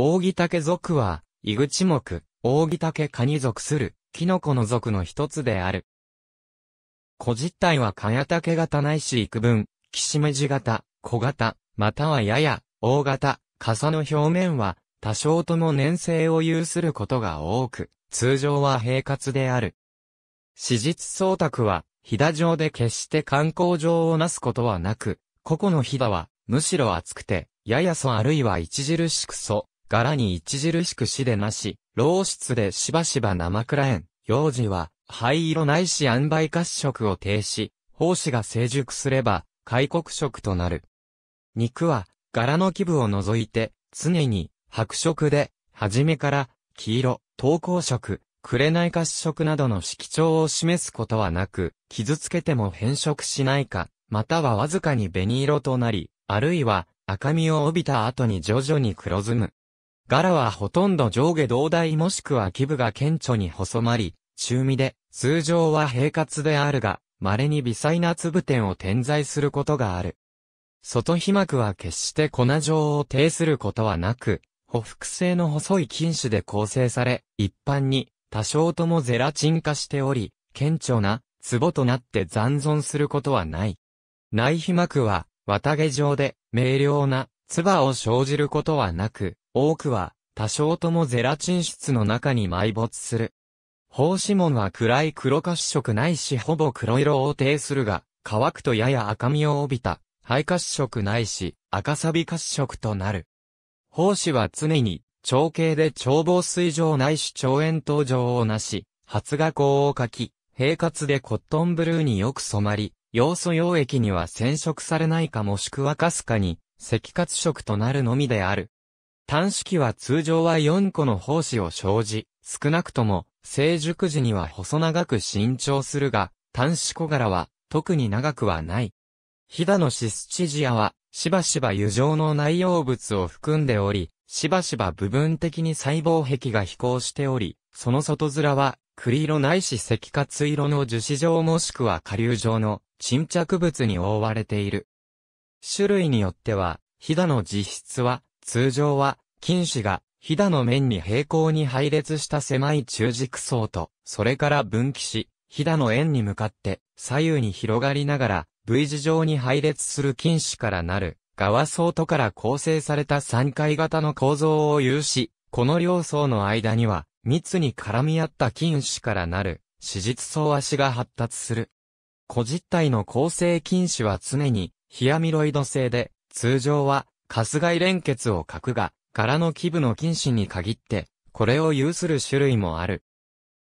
扇木竹属は、イグチ目、大木竹科に属する、キノコの属の一つである。古実体はヤ竹型ないし幾分、キシメジ型、小型、またはやや、大型、傘の表面は、多少とも粘性を有することが多く、通常は平滑である。史実創卓は、飛騨状で決して観光状をなすことはなく、個々の飛騨は、むしろ厚くて、やや素あるいは著しく素、柄に著しく死でなし、老質でしばしば生クラエン。幼児は、灰色ないし塩梅褐色を呈し、胞子が成熟すれば、開国色となる。肉は、柄の基部を除いて、常に、白色で、初めから、黄色、投稿色、紅褐色などの色調を示すことはなく、傷つけても変色しないか、またはわずかに紅色となり、あるいは、赤みを帯びた後に徐々に黒ずむ。柄はほとんど上下同大もしくは基部が顕著に細まり、中身で、通常は平滑であるが、稀に微細な粒点を点在することがある。外皮膜は決して粉状を呈することはなく、補服性の細い菌種で構成され、一般に多少ともゼラチン化しており、顕著な壺となって残存することはない。内皮膜は綿毛状で明瞭な唾を生じることはなく、多くは、多少ともゼラチン質の中に埋没する。胞子紋は暗い黒褐色ないしほぼ黒色を呈するが、乾くとやや赤みを帯びた、肺褐色ないし、赤サビ褐色となる。胞子は常に、長径で長房水状ないし長円筒状をなし、発芽光を書き、平滑でコットンブルーによく染まり、要素溶液には染色されないかもしくはかすかに、赤褐色となるのみである。子期は通常は4個の胞子を生じ、少なくとも成熟時には細長く伸長するが、短子小柄は特に長くはない。ヒダのシスチジアはしばしば油状の内容物を含んでおり、しばしば部分的に細胞壁が飛行しており、その外面は栗色ないし赤褐色の樹脂状もしくは下流状の沈着物に覆われている。種類によっては、ヒダの実質は通常は、菌糸が、ひだの面に平行に配列した狭い中軸層と、それから分岐し、ひだの円に向かって左右に広がりながら V 字状に配列する菌糸からなる側層とから構成された三階型の構造を有し、この両層の間には密に絡み合った菌糸からなる脂実層足が発達する。個実体の構成菌糸は常にヒアミロイド性で、通常はカスガイ連結を核が、柄の基部の菌糸に限って、これを有する種類もある。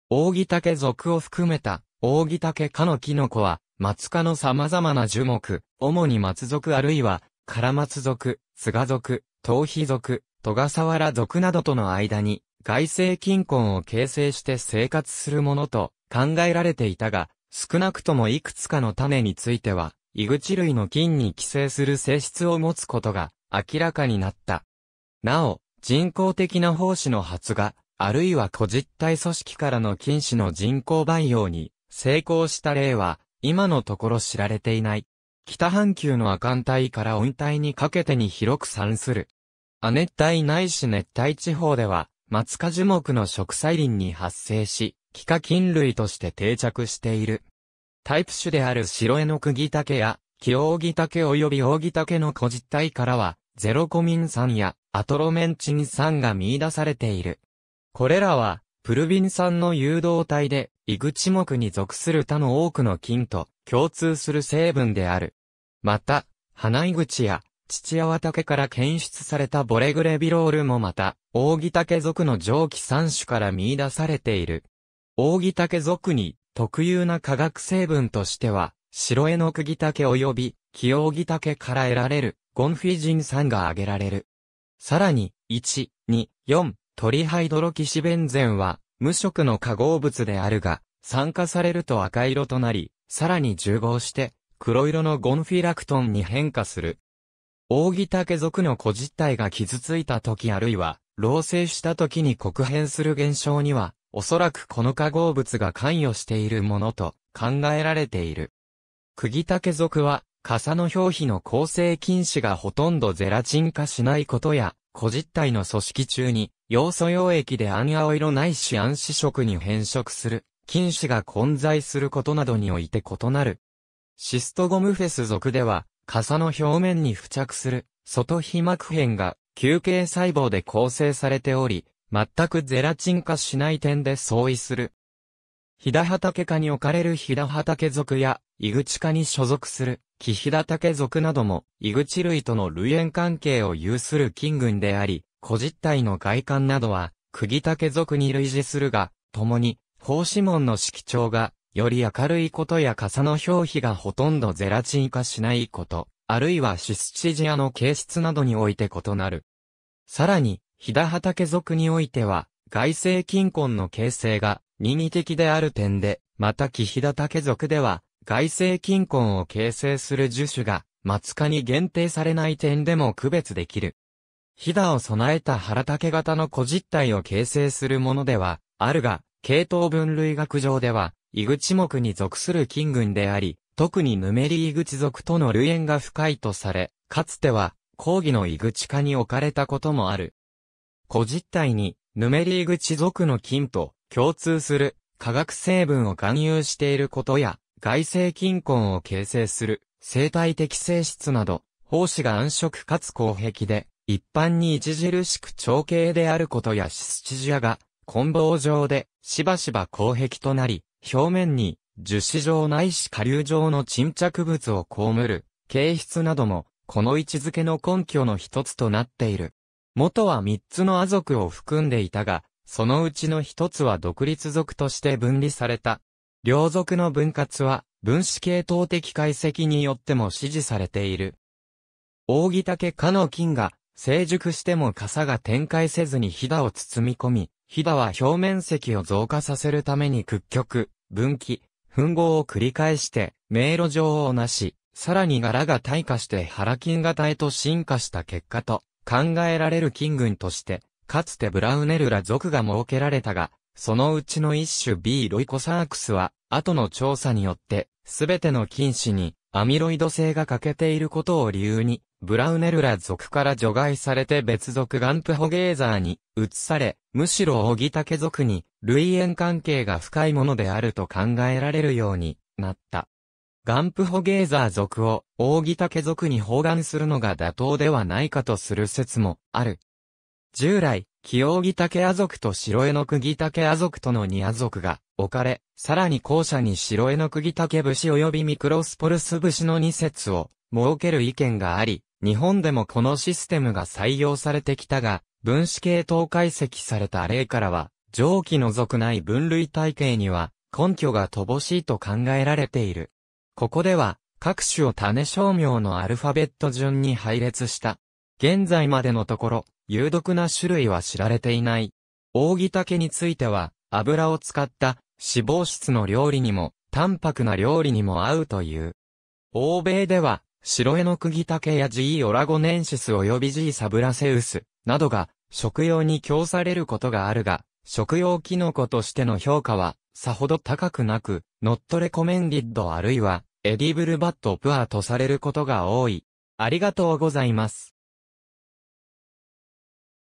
扇竹属を含めた、扇竹科のキノコは、松科の様々な樹木、主に松属あるいは、唐松属、菅属、頭皮属、戸賀沢ら属などとの間に、外生菌根を形成して生活するものと考えられていたが、少なくともいくつかの種については、イグチ類の菌に寄生する性質を持つことが明らかになった。なお、人工的な胞子の発芽、あるいは個実体組織からの菌糸の人工培養に成功した例は、今のところ知られていない。北半球の亜寒帯から温帯にかけてに広く散する。亜熱帯ないし熱帯地方では、松果樹木の植栽林に発生し、気化菌類として定着している。タイプ種である白エノクギタケや、キオオギタケ及びオオギタケの古実体からは、ゼロコミン酸やアトロメンチン酸が見出されている。これらは、プルビン酸の誘導体で、イグチ目に属する他の多くの菌と共通する成分である。また、花イグチや父泡竹から検出されたボレグレビロールもまた、扇竹属の蒸気3種から見出されている。扇竹属に特有な化学成分としては、白クギタケ及び、キオギタケから得られるゴンフィジン酸が挙げられる。さらに、1、2、4、トリハイドロキシベンゼンは、無色の化合物であるが、酸化されると赤色となり、さらに重合して、黒色のゴンフィラクトンに変化する。扇竹属の個実体が傷ついた時あるいは、老成した時に黒変する現象には、おそらくこの化合物が関与しているものと考えられている。釘竹属は傘の表皮の構成菌糸がほとんどゼラチン化しないことや、個実体の組織中に、要素溶液で暗青色ないし暗視色に変色する、菌糸が混在することなどにおいて異なる。シストゴムフェス属では、傘の表面に付着する、外皮膜片が、球形細胞で構成されており、全くゼラチン化しない点で相違する。ヒダ畑科に置かれるヒダ畑属や、イグチ科に所属する、キヒダタケ族なども、イグチ類との類縁関係を有する金群であり、古実体の外観などは、クギタケ族に類似するが、共に、法子門の色調が、より明るいことや傘の表皮がほとんどゼラチン化しないこと、あるいはシスチジアの形質などにおいて異なる。さらに、ヒダハタケ族においては、外星金根の形成が、任意的である点で、またキヒダタケ族では、外星金根を形成する樹種が、松科に限定されない点でも区別できる。ヒダを備えた腹竹型の古実体を形成するものでは、あるが、系統分類学上では、イグチ目に属する菌群であり、特にヌメリイグチ属との類縁が深いとされ、かつては、講義のイグチ化に置かれたこともある。古実体に、ヌメリイグチ属の菌と共通する化学成分を含有していることや、外性菌根を形成する生態的性質など、胞子が暗色かつ公壁で、一般に著しく長径であることやシスチジアが、混棒状で、しばしば公壁となり、表面に、樹脂状ないし下流状の沈着物を被る、形質なども、この位置づけの根拠の一つとなっている。元は三つの亜族を含んでいたが、そのうちの一つは独立族として分離された。両族の分割は、分子系統的解析によっても支持されている。扇竹科の菌が、成熟しても傘が展開せずにヒダを包み込み、ヒダは表面積を増加させるために屈曲、分岐、吻合を繰り返して、迷路上をなし、さらに柄が退化して腹菌型へと進化した結果と考えられる菌群として、かつてブラウネルラ族が設けられたが、そのうちの一種 B ロイコサークスは、後の調査によって、すべての菌糸にアミロイド性が欠けていることを理由に、ブラウネルラ属から除外されて別属ガンプホゲーザーに移され、むしろオギタケ属に類縁関係が深いものであると考えられるようになった。ガンプホゲーザー属をオギタケ属に包含するのが妥当ではないかとする説もある。従来、清木竹亜族と白の釘竹亜族との二亜族が置かれ、さらに後者に白の釘竹節及びミクロスポルス節の二節を設ける意見があり、日本でもこのシステムが採用されてきたが、分子系統解析された例からは、上記の属ない分類体系には根拠が乏しいと考えられている。ここでは、各種を種商名のアルファベット順に配列した。現在までのところ、有毒な種類は知られていない。扇竹については、油を使った脂肪質の料理にも、淡白な料理にも合うという。欧米では、白絵の釘竹や G. オラゴネンシス及び G. サブラセウスなどが食用に供されることがあるが、食用キノコとしての評価はさほど高くなく、ノットレコメンディッドあるいはエディブルバットプアとされることが多い。ありがとうございます。